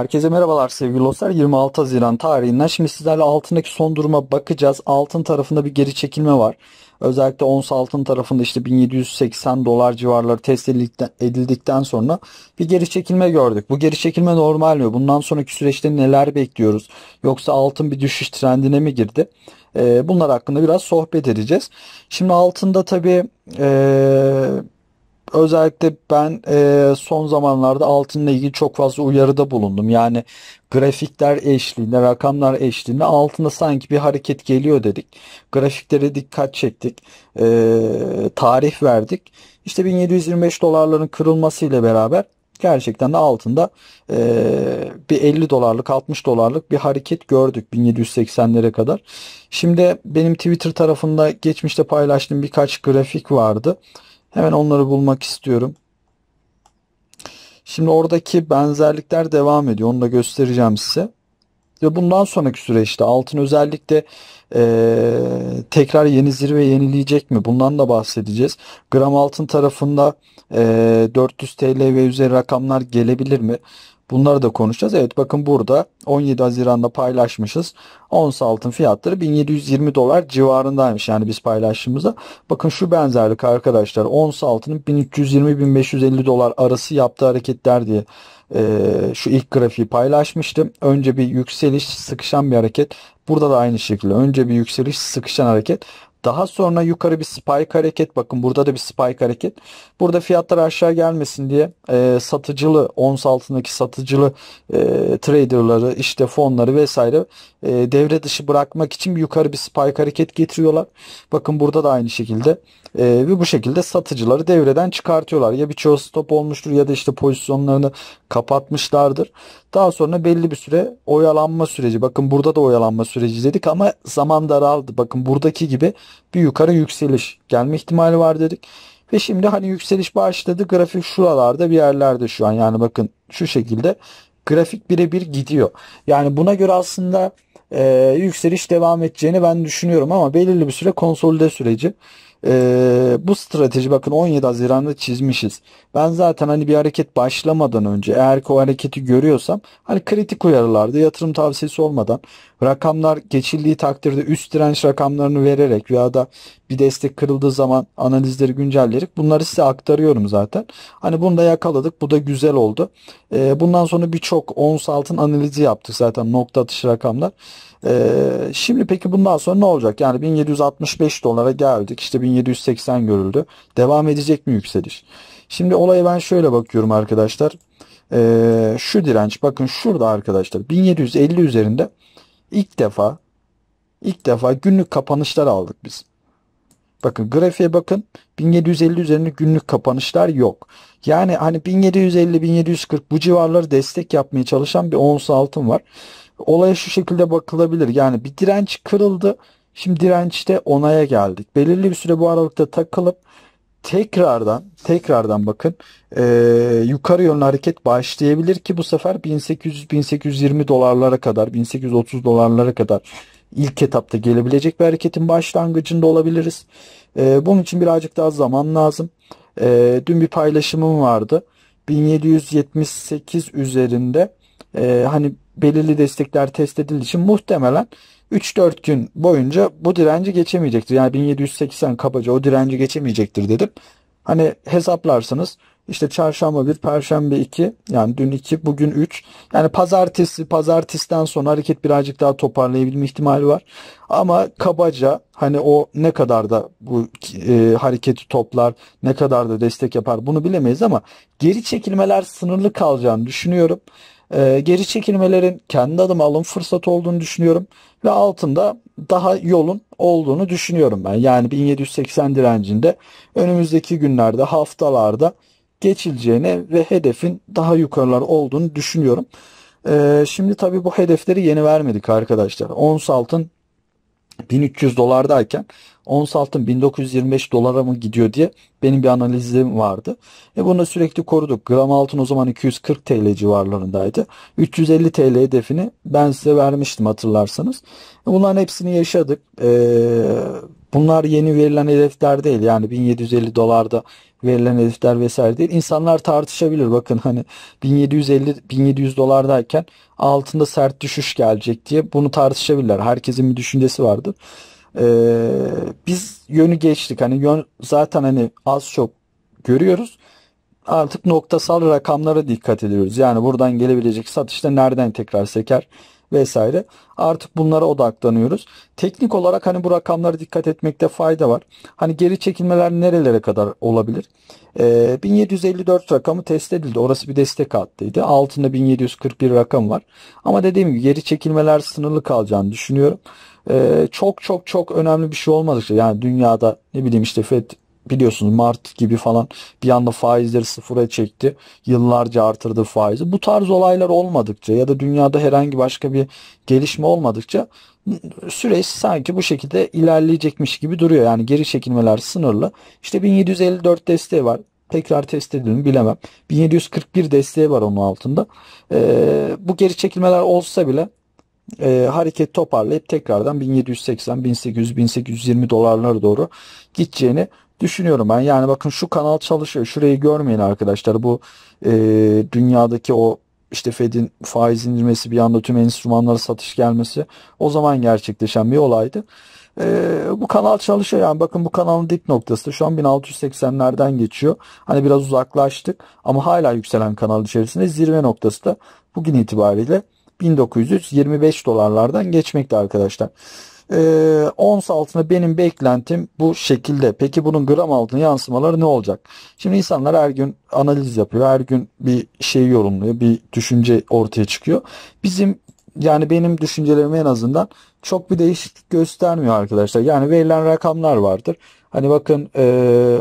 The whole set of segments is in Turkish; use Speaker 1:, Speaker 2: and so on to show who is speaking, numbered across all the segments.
Speaker 1: Herkese merhabalar sevgili dostlar. 26 Haziran tarihinden şimdi sizlerle altındaki son duruma bakacağız. Altın tarafında bir geri çekilme var. Özellikle ons altın tarafında işte 1780 dolar civarları test edildikten sonra bir geri çekilme gördük. Bu geri çekilme normal mi? Bundan sonraki süreçte neler bekliyoruz? Yoksa altın bir düşüş trendine mi girdi? Ee, bunlar hakkında biraz sohbet edeceğiz. Şimdi altında tabii ee, Özellikle ben e, son zamanlarda altınla ilgili çok fazla uyarıda bulundum. Yani grafikler eşliğinde, rakamlar eşliğinde altında sanki bir hareket geliyor dedik. Grafiklere dikkat çektik. E, tarih verdik. İşte 1725 dolarların kırılmasıyla beraber gerçekten de altında e, bir 50 dolarlık 60 dolarlık bir hareket gördük 1780'lere kadar. Şimdi benim Twitter tarafında geçmişte paylaştığım birkaç grafik vardı. Hemen onları bulmak istiyorum. Şimdi oradaki benzerlikler devam ediyor. Onu da göstereceğim size. Ve bundan sonraki süreçte altın özellikle e, tekrar yeni zirve yenileyecek mi? Bundan da bahsedeceğiz. Gram altın tarafında e, 400 TL ve üzeri rakamlar gelebilir mi? Bunları da konuşacağız. Evet bakın burada 17 Haziran'da paylaşmışız. Ons altın fiyatları 1720 dolar civarındaymış yani biz paylaştığımızda. Bakın şu benzerlik arkadaşlar. Ons altının 1320-1550 dolar arası yaptığı hareketler diye e, şu ilk grafiği paylaşmıştım. Önce bir yükseliş sıkışan bir hareket. Burada da aynı şekilde önce bir yükseliş sıkışan hareket. Daha sonra yukarı bir spike hareket. Bakın burada da bir spike hareket. Burada fiyatlar aşağı gelmesin diye e, satıcılı, ons altındaki satıcılı e, traderları, işte fonları vesaire e, devre dışı bırakmak için yukarı bir spike hareket getiriyorlar. Bakın burada da aynı şekilde e, ve bu şekilde satıcıları devreden çıkartıyorlar. Ya birçoğu stop olmuştur ya da işte pozisyonlarını kapatmışlardır. Daha sonra belli bir süre oyalanma süreci. Bakın burada da oyalanma süreci dedik ama zaman daraldı. Bakın buradaki gibi bir yukarı yükseliş gelme ihtimali var dedik. Ve şimdi hani yükseliş başladı. Grafik şuralarda bir yerlerde şu an. Yani bakın şu şekilde grafik birebir gidiyor. Yani buna göre aslında e, yükseliş devam edeceğini ben düşünüyorum ama belirli bir süre konsolide süreci. E, bu strateji bakın 17 Haziran'da çizmişiz. Ben zaten hani bir hareket başlamadan önce eğer ki o hareketi görüyorsam hani kritik uyarılarda yatırım tavsiyesi olmadan Rakamlar geçildiği takdirde üst direnç rakamlarını vererek veya da bir destek kırıldığı zaman analizleri güncelleyerek bunları size aktarıyorum zaten. Hani bunu da yakaladık. Bu da güzel oldu. E, bundan sonra birçok ons altın analizi yaptık zaten nokta atışı rakamlar. E, şimdi peki bundan sonra ne olacak? Yani 1765 dolara geldik. İşte 1780 görüldü. Devam edecek mi yükseliş? Şimdi olaya ben şöyle bakıyorum arkadaşlar. E, şu direnç bakın şurada arkadaşlar 1750 üzerinde ilk defa ilk defa günlük kapanışlar aldık biz. Bakın grafiğe bakın 1750 üzerinde günlük kapanışlar yok. Yani hani 1750-1740 bu civarları destek yapmaya çalışan bir ons altın var. Olaya şu şekilde bakılabilir. Yani bir direnç kırıldı. Şimdi dirençte onaya geldik. Belirli bir süre bu aralıkta takılıp tekrardan tekrardan bakın e, yukarı yönlü hareket başlayabilir ki bu sefer 1800-1820 dolarlara kadar 1830 dolarlara kadar ilk etapta gelebilecek bir hareketin başlangıcında olabiliriz. E, bunun için birazcık daha zaman lazım. E, dün bir paylaşımım vardı. 1778 üzerinde e, hani belirli destekler test edildiği için muhtemelen 3-4 gün boyunca bu direnci geçemeyecektir. Yani 1780 kabaca o direnci geçemeyecektir dedim. Hani hesaplarsanız işte çarşamba 1, perşembe 2 yani dün 2 bugün 3 yani pazartesi pazartesiden sonra hareket birazcık daha toparlayabilme ihtimali var. Ama kabaca hani o ne kadar da bu e, hareketi toplar ne kadar da destek yapar bunu bilemeyiz ama geri çekilmeler sınırlı kalacağını düşünüyorum e, geri çekilmelerin kendi adıma alım fırsatı olduğunu düşünüyorum ve altında daha yolun olduğunu düşünüyorum ben. Yani 1780 direncinde önümüzdeki günlerde, haftalarda geçileceğini ve hedefin daha yukarılar olduğunu düşünüyorum. E, şimdi tabii bu hedefleri yeni vermedik arkadaşlar. Ons altın 1300 dolardayken ons altın 1925 dolara mı gidiyor diye benim bir analizim vardı. E bunu sürekli koruduk. Gram altın o zaman 240 TL civarlarındaydı. 350 TL hedefini ben size vermiştim hatırlarsanız. E, bunların hepsini yaşadık. E, bunlar yeni verilen hedefler değil. Yani 1750 dolarda verilen hedefler vesaire değil. İnsanlar tartışabilir bakın hani 1750 1700 dolardayken altında sert düşüş gelecek diye bunu tartışabilirler. Herkesin bir düşüncesi vardır. Ee, biz yönü geçtik. Hani yön zaten hani az çok görüyoruz. Artık noktasal rakamlara dikkat ediyoruz. Yani buradan gelebilecek satışta nereden tekrar seker? vesaire. Artık bunlara odaklanıyoruz. Teknik olarak hani bu rakamlara dikkat etmekte fayda var. Hani geri çekilmeler nerelere kadar olabilir? Ee, 1754 rakamı test edildi. Orası bir destek hattıydı. Altında 1741 rakam var. Ama dediğim gibi geri çekilmeler sınırlı kalacağını düşünüyorum. Ee, çok çok çok önemli bir şey olmadıkça yani dünyada ne bileyim işte FED biliyorsunuz Mart gibi falan bir anda faizleri sıfıra çekti. Yıllarca artırdı faizi. Bu tarz olaylar olmadıkça ya da dünyada herhangi başka bir gelişme olmadıkça süreç sanki bu şekilde ilerleyecekmiş gibi duruyor. Yani geri çekilmeler sınırlı. İşte 1754 desteği var. Tekrar test edelim bilemem. 1741 desteği var onun altında. Ee, bu geri çekilmeler olsa bile e, hareket toparlayıp tekrardan 1780, 1800, 1820 dolarlara doğru gideceğini düşünüyorum ben. Yani bakın şu kanal çalışıyor. Şurayı görmeyin arkadaşlar. Bu e, dünyadaki o işte Fed'in faiz indirmesi bir anda tüm enstrümanlara satış gelmesi o zaman gerçekleşen bir olaydı. Ee, bu kanal çalışıyor yani bakın bu kanalın dip noktası şu an 1680'lerden geçiyor. Hani biraz uzaklaştık ama hala yükselen kanal içerisinde zirve noktası da bugün itibariyle 1925 dolarlardan geçmekte arkadaşlar e, ons altına benim beklentim bu şekilde. Peki bunun gram altına yansımaları ne olacak? Şimdi insanlar her gün analiz yapıyor. Her gün bir şey yorumluyor. Bir düşünce ortaya çıkıyor. Bizim yani benim düşüncelerim en azından çok bir değişiklik göstermiyor arkadaşlar. Yani verilen rakamlar vardır. Hani bakın e,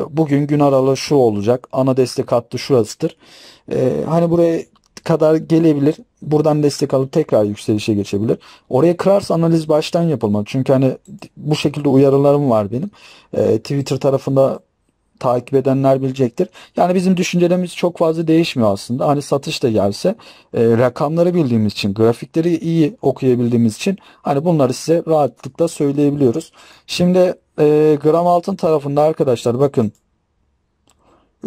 Speaker 1: bugün gün aralığı şu olacak. Ana destek hattı şurasıdır. E, hani buraya kadar gelebilir. Buradan destek alıp tekrar yükselişe geçebilir. Oraya kırarsa analiz baştan yapılmalı. Çünkü hani bu şekilde uyarılarım var benim. E, Twitter tarafında takip edenler bilecektir. Yani bizim düşüncelerimiz çok fazla değişmiyor aslında. Hani satış da gelse e, rakamları bildiğimiz için, grafikleri iyi okuyabildiğimiz için hani bunları size rahatlıkla söyleyebiliyoruz. Şimdi e, gram altın tarafında arkadaşlar bakın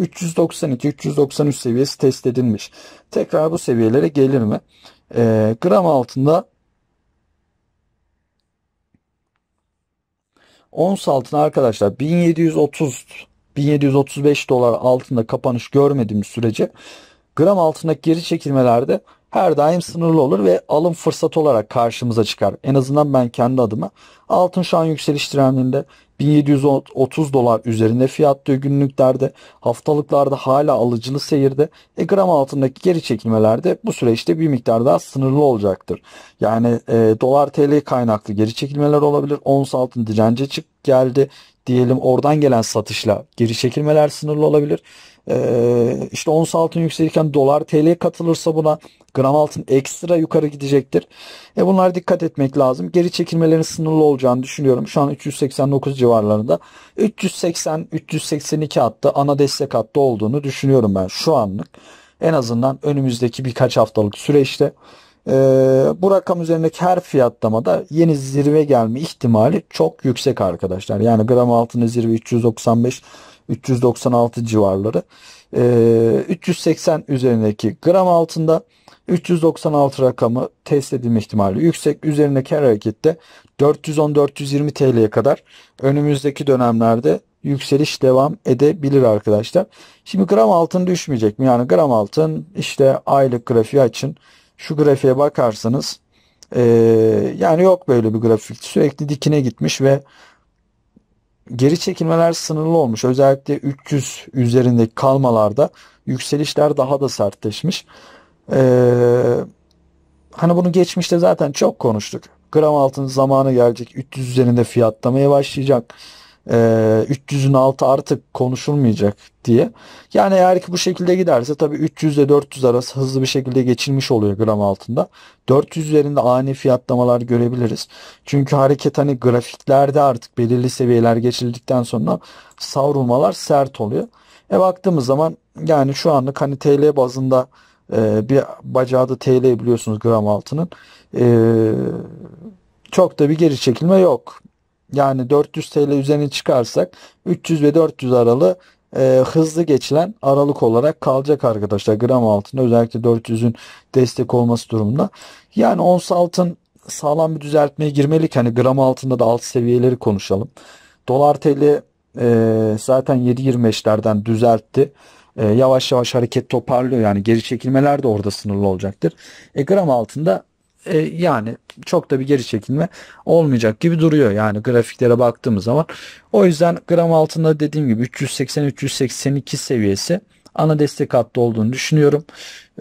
Speaker 1: 392-393 seviyesi test edilmiş. Tekrar bu seviyelere gelir mi? E, gram altında ons altına arkadaşlar 1730 1735 dolar altında kapanış görmediğimiz sürece gram altındaki geri çekilmelerde her daim sınırlı olur ve alım fırsatı olarak karşımıza çıkar. En azından ben kendi adıma altın şu an yükseliş trendinde 1730 dolar üzerinde fiyat günlüklerde. Haftalıklarda hala alıcılı seyirde. E, gram altındaki geri çekilmelerde bu süreçte bir miktar daha sınırlı olacaktır. Yani e, dolar TL kaynaklı geri çekilmeler olabilir. Ons altın dirence çık geldi diyelim oradan gelen satışla geri çekilmeler sınırlı olabilir. Ee, işte ons altın yükselirken dolar TL katılırsa buna gram altın ekstra yukarı gidecektir. E bunlara dikkat etmek lazım. Geri çekilmelerin sınırlı olacağını düşünüyorum. Şu an 389 civarlarında. 380-382 hattı ana destek hattı olduğunu düşünüyorum ben şu anlık. En azından önümüzdeki birkaç haftalık süreçte e, bu rakam üzerindeki her fiyatlamada yeni zirve gelme ihtimali çok yüksek arkadaşlar. Yani gram altının zirve 395 396 civarları. E, ee, 380 üzerindeki gram altında 396 rakamı test edilme ihtimali yüksek. Üzerindeki her harekette 410-420 TL'ye kadar önümüzdeki dönemlerde yükseliş devam edebilir arkadaşlar. Şimdi gram altın düşmeyecek mi? Yani gram altın işte aylık grafiği açın şu grafiğe bakarsanız e, yani yok böyle bir grafik. Sürekli dikine gitmiş ve geri çekilmeler sınırlı olmuş. Özellikle 300 üzerindeki kalmalarda yükselişler daha da sertleşmiş. Ee, hani bunu geçmişte zaten çok konuştuk. Gram altın zamanı gelecek. 300 üzerinde fiyatlamaya başlayacak e, 300'ün altı artık konuşulmayacak diye. Yani eğer ki bu şekilde giderse tabii 300 ile 400 arası hızlı bir şekilde geçilmiş oluyor gram altında. 400 üzerinde ani fiyatlamalar görebiliriz. Çünkü hareket hani grafiklerde artık belirli seviyeler geçildikten sonra savrulmalar sert oluyor. E baktığımız zaman yani şu anlık hani TL bazında e, bir bacağı da TL biliyorsunuz gram altının. E, çok da bir geri çekilme yok. Yani 400 TL üzerine çıkarsak 300 ve 400 aralı e, hızlı geçilen aralık olarak kalacak arkadaşlar. Gram altında özellikle 400'ün destek olması durumunda. Yani ons altın sağlam bir düzeltmeye girmelik. Hani gram altında da alt seviyeleri konuşalım. Dolar TL e, zaten 7.25'lerden düzeltti. E, yavaş yavaş hareket toparlıyor. Yani geri çekilmeler de orada sınırlı olacaktır. E, gram altında e, yani çok da bir geri çekilme olmayacak gibi duruyor yani grafiklere baktığımız zaman. O yüzden gram altında dediğim gibi 380-382 seviyesi ana destek hattı olduğunu düşünüyorum.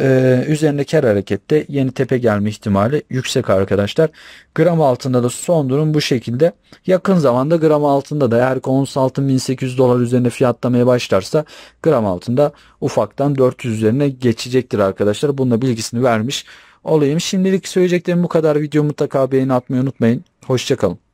Speaker 1: Ee, üzerindeki her harekette yeni tepe gelme ihtimali yüksek arkadaşlar. Gram altında da son durum bu şekilde. Yakın zamanda gram altında da eğer konus altın 1800 dolar üzerine fiyatlamaya başlarsa gram altında ufaktan 400 üzerine geçecektir arkadaşlar. Bununla bilgisini vermiş olayım. Şimdilik söyleyeceklerim bu kadar. Videoyu mutlaka beğeni atmayı unutmayın. Hoşçakalın.